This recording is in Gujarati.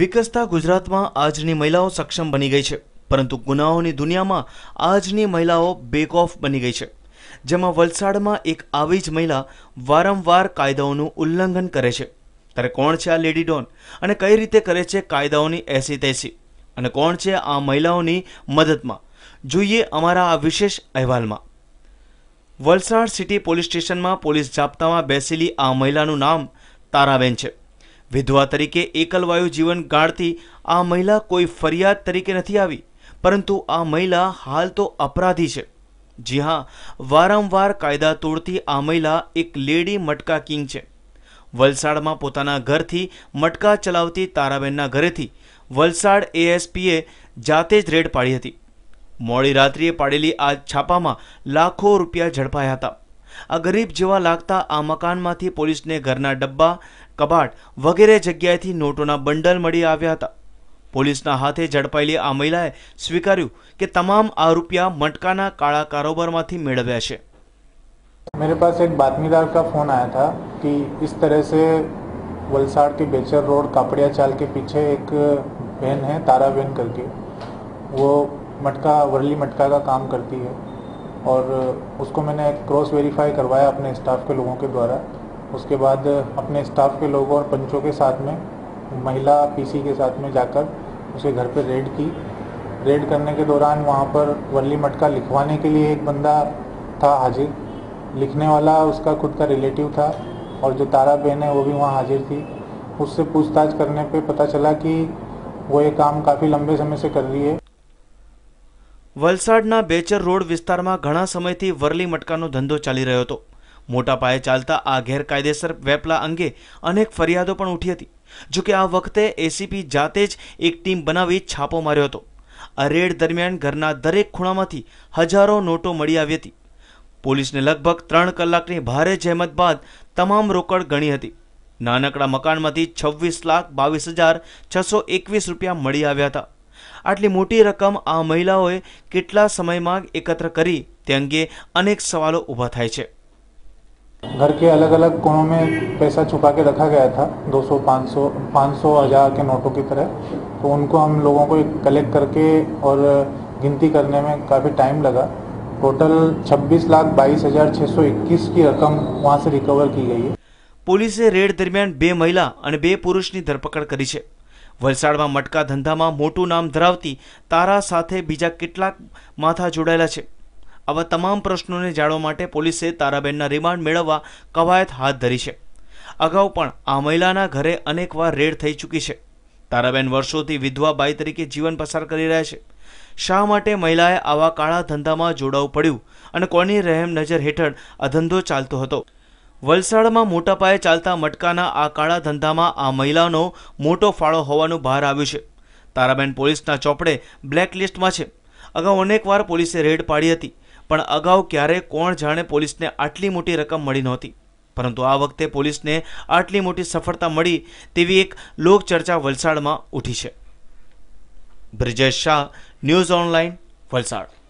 વિકસતા ગુજરાતમાં આજની મહિલાઓ સક્ષમ બની ગઈ છે પરંતુ ગુનાઓની દુનિયામાં આજની મહિલાઓ બેક ઓફ બની ગઈ છે જેમાં વલસાડમાં એક આવી જ મહિલા વારંવાર કાયદાઓનું ઉલ્લંઘન કરે છે ત્યારે કોણ છે આ લેડી ડોન અને કઈ રીતે કરે છે કાયદાઓની એસી તેસી અને કોણ છે આ મહિલાઓની મદદમાં જોઈએ અમારા આ વિશેષ અહેવાલમાં વલસાડ સિટી પોલીસ સ્ટેશનમાં પોલીસ જાપ્તામાં બેસેલી આ મહિલાનું નામ તારાબેન છે વિધવા તરીકે એકલવાયુ જીવન ગાળતી આ મહિલા કોઈ ફરિયાદ તરીકે નથી આવી પરંતુ આ મહિલા હાલ તો અપરાધી છે જી હા વારંવાર કાયદા તોડતી આ મહિલા એક લેડી મટકા કિંગ છે વલસાડમાં પોતાના ઘરથી મટકા ચલાવતી તારાબેનના ઘરેથી વલસાડ એએસપીએ જાતે જ રેડ પાડી હતી મોડી રાત્રિએ પાડેલી આ છાપામાં લાખો રૂપિયા ઝડપાયા હતા આ ગરીબ જેવા લાગતા આ મકાનમાંથી પોલીસને ઘરના ડબ્બા કબાટ વગેરે જગ્યાએથી નોટોના બંડલ મળી આવ્યા હતા પોલીસના હાથે જડપાયલી આ મહિલાએ સ્વીકાર્યું કે તમામ આ રૂપિયા મટકાના કાળા કારોબારમાંથી મેળવ્યા છે میرے પાસે એક બાતમીદારનો ફોન આયા تھا કે ਇਸ તરહ સે વલસારની બેચર રોડ કાપડિયા ચાલ કે પાછે એક બેન હે તારા બેન કલકે વો મટકા ઓરલી મટકા કા કામ કરતી હે ઓર ઉસકો મેને એક ક્રોસ વેરીફાય કરવાયા અપને સ્ટાફ કે લોકો કે દ્વારા उसके बाद अपने स्टाफ के लोगों और पंचों के साथ में महिला पीसी के साथ में जाकर उसे घर पर रेड की रेड करने के दौरान वहाँ पर वर्ली मटका लिखवाने के लिए एक बंदा था हाजिर लिखने वाला उसका खुद का रिलेटिव था और जो तारा बहन है वो भी वहाँ हाजिर थी उससे पूछताछ करने पे पता चला कि वो ये काम काफ़ी लंबे समय से कर रही है વલસાડના બેચર રોડ વિસ્તારમાં ઘણા સમયથી વરલી મટકાનો ધંધો ચાલી રહ્યો હતો મોટા પાયે ચાલતા આ ગેરકાયદેસર વેપલા અંગે અનેક ફરિયાદો પણ ઉઠી હતી જોકે આ વખતે એસીપી જાતે જ એક ટીમ બનાવી છાપો માર્યો હતો આ રેડ દરમિયાન ઘરના દરેક ખૂણામાંથી હજારો નોટો મળી આવી હતી પોલીસને લગભગ ત્રણ કલાકની ભારે જહેમત બાદ તમામ રોકડ ગણી હતી નાનકડા મકાનમાંથી છવ્વીસ લાખ બાવીસ હજાર છસો એકવીસ રૂપિયા મળી આવ્યા હતા આટલી મોટી રકમ આ મહિલાઓએ કેટલા સમયમાં એકત્ર કરી તે અંગે અનેક સવાલો ઊભા થાય છે घर के अलग अलग कोणों में पैसा छुपा के रखा गया था 200, 500, 500 हजार के नोटों की तरह तो उनको हम लोगों को कलेक्ट करके और गिनती करने में काफ़ी टाइम लगा टोटल छब्बीस लाख बाईस हज़ार छः सौ इक्कीस की रकम वहाँ से रिकवर की गई है પોલીસે રેડ દરમિયાન બે મહિલા અને બે પુરુષની ધરપકડ કરી છે વલસાડમાં મટકા ધંધામાં મોટું નામ ધરાવતી તારા સાથે બીજા કેટલાક માથા જોડાયેલા છે આવા તમામ પ્રશ્નોને જાળવવા માટે પોલીસે તારાબેનના રિમાન્ડ મેળવવા કવાયત હાથ ધરી છે અગાઉ પણ આ મહિલાના ઘરે અનેકવાર રેડ થઈ ચૂકી છે તારાબેન વર્ષોથી વિધવા બાઈ તરીકે જીવન પસાર કરી રહ્યા છે શા માટે મહિલાએ આવા કાળા ધંધામાં જોડાવું પડ્યું અને કોની રહેમ નજર હેઠળ આ ધંધો ચાલતો હતો વલસાડમાં મોટા પાયે ચાલતા મટકાના આ કાળા ધંધામાં આ મહિલાનો મોટો ફાળો હોવાનું બહાર આવ્યું છે તારાબેન પોલીસના ચોપડે બ્લેકલિસ્ટમાં છે અગાઉ અનેકવાર પોલીસે રેડ પાડી હતી પણ અગાઉ ક્યારે કોણ જાણે પોલીસને આટલી મોટી રકમ મળી નહોતી પરંતુ આ વખતે પોલીસને આટલી મોટી સફળતા મળી તેવી એક લોકચર્ચા વલસાડમાં ઉઠી છે બ્રિજેશ શાહ ન્યૂઝ ઓનલાઈન વલસાડ